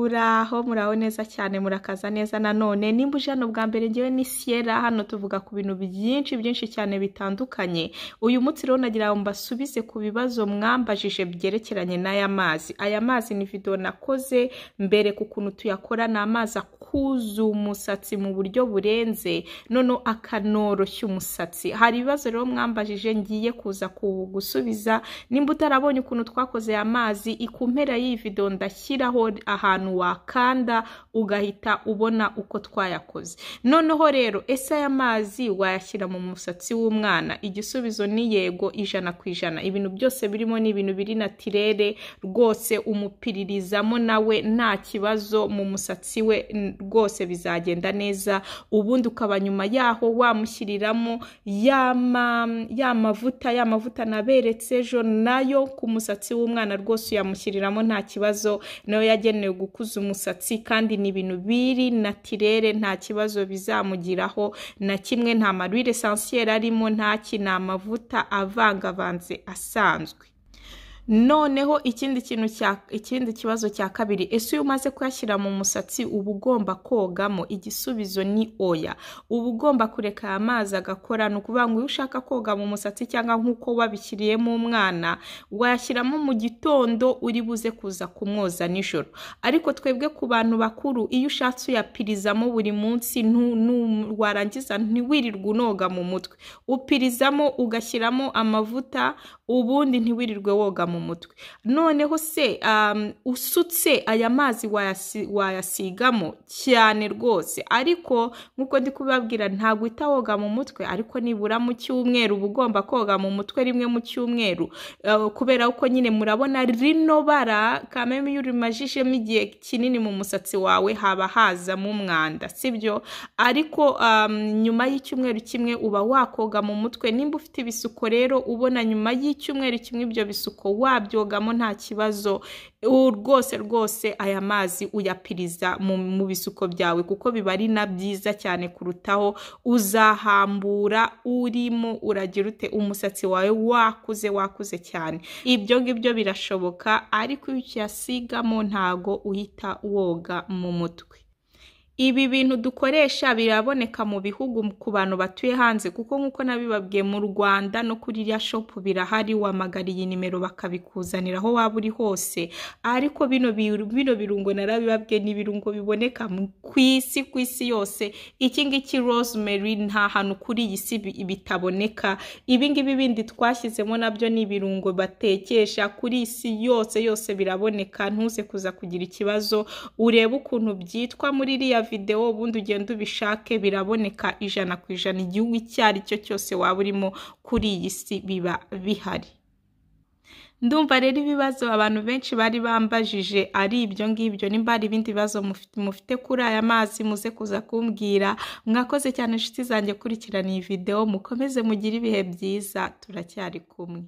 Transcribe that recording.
muraho muraho neza cyane murakaza neza nanone nimba uje hano bwa mbere ngewe ni siyera hano tuvuga ku bintu byinshi byinshi cyane bitandukanye uyu munsi rero nagira ngo mbasubize ku bibazo mwambajije byerekeranye n'aya mazi aya mazi ni video nakoze mbere ku kuntu tuyakora ni amazi kuza umusatsi mu buryo burenze noneho akanoroshya umusatsi hari ibibazo rero mwambajije ngiye kuza gusubiza nimba utarabonye ukuntu twakoze amazi ikumpera y'iyi videwo ndashyiraho ahantu wakanda ugahita ubona uko twayakoze noneho rero ese aya mazi wayashyira mu musatsi w'umwana igisubizo ni yego ijana ku ijana ibintu byose birimo ni ibintu biri na tirere rwose umupiririzamo nawe nta kibazo mu musatsi we rwose bizagenda neza ubundi ukaba nyuma yaho wamushyiriramo ya mavuta ya mavuta naberetse ejo nayo ku musatsi w'umwana rwose uyamushyiriramo nta kibazo nayo yagenewe gukuza umusatsi kandi ni ibintu biri na tirere nta kibazo bizamugiraho na kimwe nta marwire esansiyeri arimo nta ki ni amavuta avangavanze asanzwe noneho ikindi kintu cya ikindi kibazo cya kabiri ese iyo umaze kuyashyira mu musatsi uba ugomba kogamo igisubizo ni oya uba ugomba kureka aya mazi agakora ni ukuvuga ngo iyo ushaka koga mu musatsi cyangwa nk'uko wabishyiriyemo umwana wayashyiramo mu gitondo uri buze kuza kumwoza nijoro ariko twebwe ku bantu bakuru iyo ushatse uyapirizamo buri munsi warangiza ntiwirirwe unoga mu mutwe upirizamo ugashyiramo amavuta ubundi ntiwirirwe woga mu mutwe noneho se um, usutse aya mazi wayasigamo cyane rwose ariko nk'uko ndi kubabwira ntabwo uhita woga mu mutwe ariko nibura mu cyumweru uba ugomba koga mu mutwe rimwe mu cyumweru uh, kubera ko nyine murabona rino bara kameme iyo urimajijemo igihe kinini mu musatsi wawe haba hazamo umwanda sibyo ariko um, nyuma y'icyumweru kimwe uba wakoga mu mutwe nimba ufite ibisuko rero ubona nyuma y'icyumweru kimwe ibyo bisuko wabyogamo nta kibazo rwose rwose aya mazi uyapiriza mu bisuko byawe kuko biba ari na byiza cyane kurutaho uzahambura urimo uragira ute umusatsi wawe wakuze wakuze cyane ibyo ngibyo birashoboka ariko iyo uyasigamo ntago uhita woga mu mutwe Ibi bintu dukoresha biraboneka mu bihugu ku bantu batuye hanze kuko nk'uko nabibabwiye mu Rwanda no kuri iriya shopu birahari wamagara iyi nimero bakabikuzanira aho waba uri hose ariko bino bino birungo narabibabwiye n’ibirungo ibirungo biboneka ku isi ku isi yose iki ngiki rosemary nta hantu kuri iyi si bitaboneka ibi ngibi bindi twashyizemo nabyo ni ibirungo batekesha kuri isi yose yose biraboneka ntuze kuza kugira ikibazo urebe ukuntu byitwa muri iriya videwo ubundi ugenda ubishake biraboneka ijana ku ijana igihugu icyo ari cyo cyose waba urimo kuri iyi si biba bihari ndumva rero ibibazo abantu benshi bari bambajije ari ibyo ngibyo nimba hari ibindi bibazo mufite kuri aya mazi muze kuza kumbwira mwakoze cyane inshuti zanjye kurikirana iyi videwo mukomeze mugire ibihe byiza turacyari kumwe